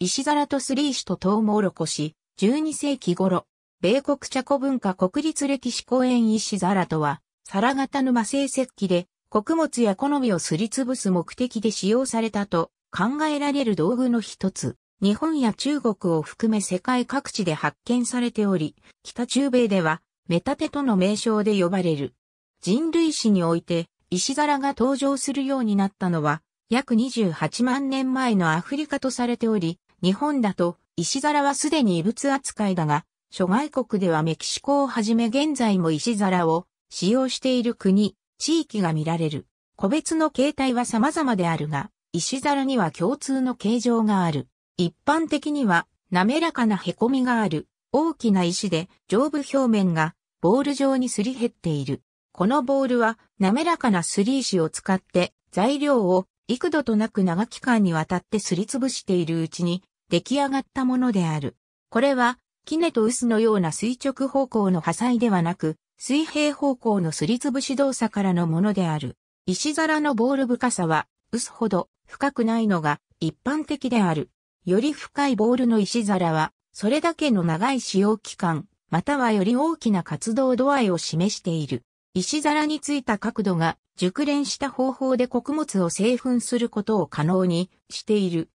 石皿とスリーシとトウモロコシ、12世紀頃、米国チャコ文化国立歴史公園石皿とは、皿型の製石器で、穀物や好みをすりつぶす目的で使用されたと考えられる道具の一つ。日本や中国を含め世界各地で発見されており、北中米では、メタテとの名称で呼ばれる。人類史において、石皿が登場するようになったのは、約28万年前のアフリカとされており、日本だと石皿はすでに異物扱いだが、諸外国ではメキシコをはじめ現在も石皿を使用している国、地域が見られる。個別の形態は様々であるが、石皿には共通の形状がある。一般的には滑らかな凹みがある大きな石で上部表面がボール状にすり減っている。このボールは滑らかなすり石を使って材料を幾度となく長期間にわたってすりつぶしているうちに出来上がったものである。これは、キネとウスのような垂直方向の破砕ではなく、水平方向のすりつぶし動作からのものである。石皿のボール深さは、スほど深くないのが一般的である。より深いボールの石皿は、それだけの長い使用期間、またはより大きな活動度合いを示している。石皿についた角度が熟練した方法で穀物を製粉することを可能にしている。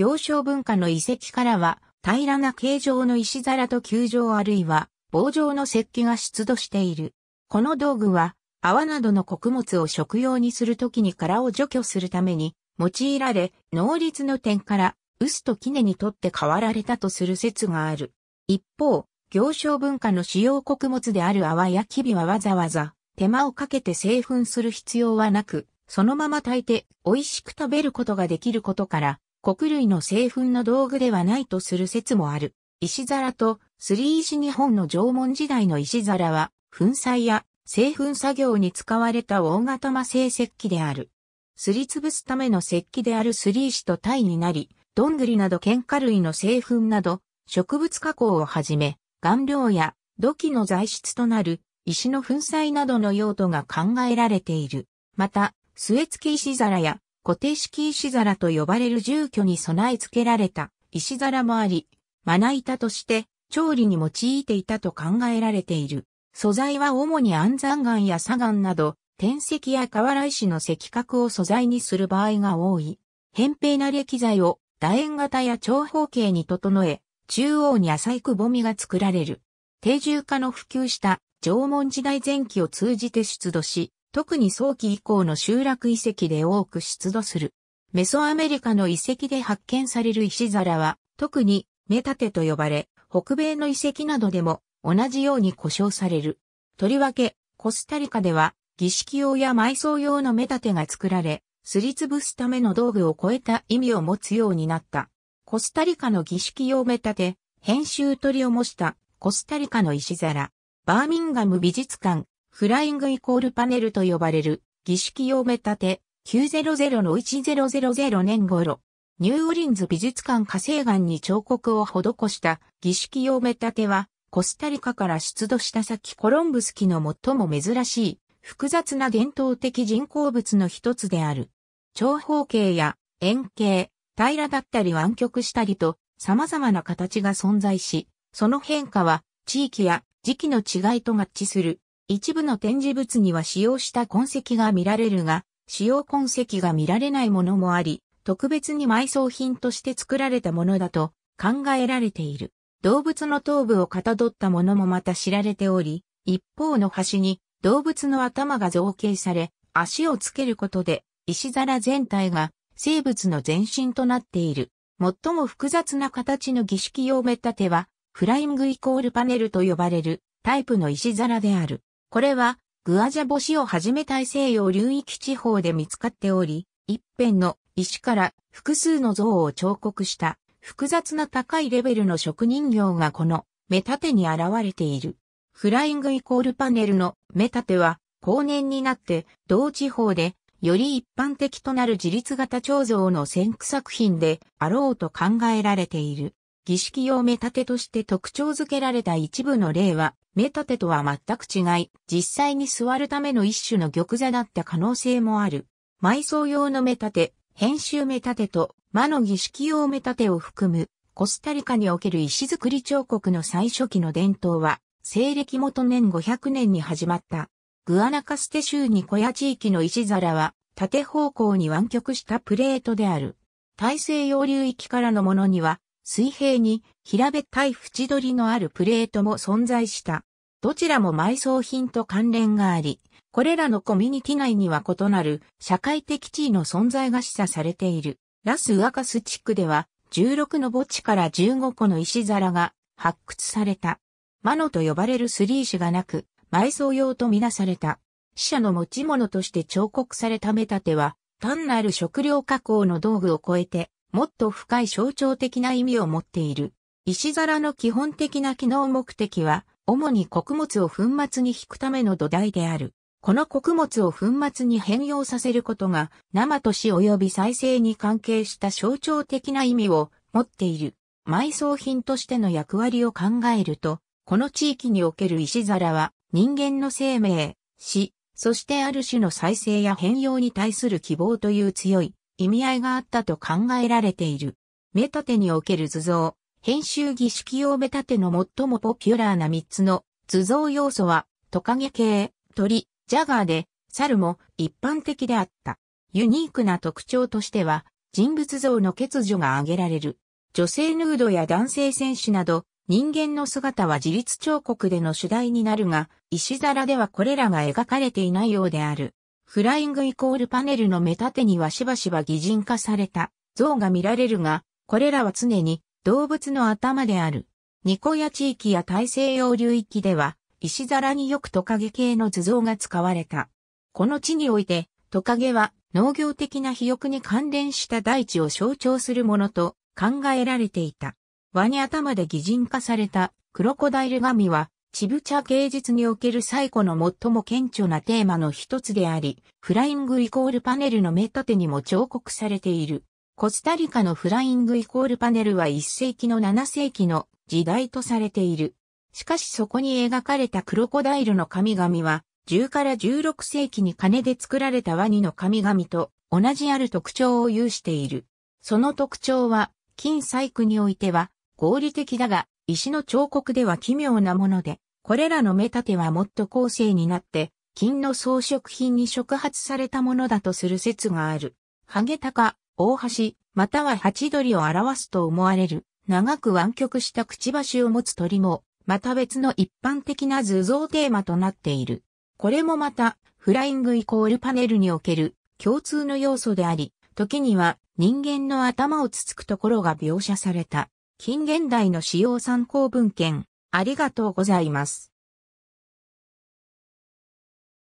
行商文化の遺跡からは、平らな形状の石皿と球状あるいは棒状の石器が出土している。この道具は、泡などの穀物を食用にするときに殻を除去するために用いられ、能率の点から、臼と杵にとって変わられたとする説がある。一方、行商文化の主要穀物である泡やきびはわざわざ手間をかけて製粉する必要はなく、そのまま炊いて美味しく食べることができることから、穀類の製粉の道具ではないとする説もある。石皿とすり石日本の縄文時代の石皿は、粉砕や製粉作業に使われた大型麻製石器である。すりつぶすための石器であるすり石と体になり、どんぐりなど喧嘩類の製粉など、植物加工をはじめ、顔料や土器の材質となる石の粉砕などの用途が考えられている。また、据え付け石皿や固定式石皿と呼ばれる住居に備え付けられた石皿もあり、まな板として調理に用いていたと考えられている。素材は主に安山岩や砂岩など、天石や河原石の石角を素材にする場合が多い。扁平な歴材を楕円型や長方形に整え、中央に浅いくぼみが作られる。定住化の普及した縄文時代前期を通じて出土し、特に早期以降の集落遺跡で多く出土する。メソアメリカの遺跡で発見される石皿は、特にメタテと呼ばれ、北米の遺跡などでも同じように故障される。とりわけ、コスタリカでは、儀式用や埋葬用のメタテが作られ、すりつぶすための道具を超えた意味を持つようになった。コスタリカの儀式用メタテ、編集取りを模したコスタリカの石皿、バーミンガム美術館、フライングイコールパネルと呼ばれる儀式用目立て900の1000年頃、ニューオリンズ美術館火星岩に彫刻を施した儀式用目立てはコスタリカから出土した先コロンブス期の最も珍しい複雑な伝統的人工物の一つである。長方形や円形、平らだったり湾曲したりと様々な形が存在し、その変化は地域や時期の違いと合致する一部の展示物には使用した痕跡が見られるが、使用痕跡が見られないものもあり、特別に埋葬品として作られたものだと考えられている。動物の頭部をかたどったものもまた知られており、一方の端に動物の頭が造形され、足をつけることで石皿全体が生物の前身となっている。最も複雑な形の儀式用目立ては、フライングイコールパネルと呼ばれるタイプの石皿である。これは、グアジャボシをはじめ大西洋流域地方で見つかっており、一辺の石から複数の像を彫刻した複雑な高いレベルの職人業がこの目立てに現れている。フライングイコールパネルの目立ては後年になって同地方でより一般的となる自立型彫像の先駆作品であろうと考えられている。儀式用目立てとして特徴づけられた一部の例は、目立てとは全く違い、実際に座るための一種の玉座だった可能性もある。埋葬用の目立て、編集目立てと、魔の儀式用目立てを含む、コスタリカにおける石造り彫刻の最初期の伝統は、西暦元年500年に始まった。グアナカステ州に小屋地域の石皿は、縦方向に湾曲したプレートである。大西洋流域からのものには、水平に平べったい縁取りのあるプレートも存在した。どちらも埋葬品と関連があり、これらのコミュニティ内には異なる社会的地位の存在が示唆されている。ラス・ウアカス地区では16の墓地から15個の石皿が発掘された。マノと呼ばれるスリー種がなく、埋葬用とみなされた。死者の持ち物として彫刻された目立ては、単なる食料加工の道具を超えて、もっと深い象徴的な意味を持っている。石皿の基本的な機能目的は、主に穀物を粉末に引くための土台である。この穀物を粉末に変容させることが、生と死及び再生に関係した象徴的な意味を持っている。埋葬品としての役割を考えると、この地域における石皿は、人間の生命、死、そしてある種の再生や変容に対する希望という強い意味合いがあったと考えられている。目立てにおける図像、編集儀式用目立ての最もポピュラーな3つの図像要素は、トカゲ系、鳥、ジャガーで、猿も一般的であった。ユニークな特徴としては、人物像の欠如が挙げられる。女性ヌードや男性戦士など、人間の姿は自立彫刻での主題になるが、石皿ではこれらが描かれていないようである。フライングイコールパネルの目立てにはしばしば擬人化された像が見られるが、これらは常に動物の頭である。ニコヤ地域や大西洋流域では、石皿によくトカゲ系の図像が使われた。この地において、トカゲは農業的な肥沃に関連した大地を象徴するものと考えられていた。ワニ頭で擬人化されたクロコダイル神はチ茶芸術における最古の最も顕著なテーマの一つであり、フライングイコールパネルの目立てにも彫刻されている。コスタリカのフライングイコールパネルは1世紀の7世紀の時代とされている。しかしそこに描かれたクロコダイルの神々は、10から16世紀に金で作られたワニの神々と同じある特徴を有している。その特徴は、金細工においては合理的だが、石の彫刻では奇妙なもので、これらの目立てはもっと後世になって、金の装飾品に触発されたものだとする説がある。ハゲタカ、大橋、またはハチドリを表すと思われる、長く湾曲したくちばしを持つ鳥も、また別の一般的な図像テーマとなっている。これもまた、フライングイコールパネルにおける共通の要素であり、時には人間の頭をつつくところが描写された。近現代の使用参考文献、ありがとうございます。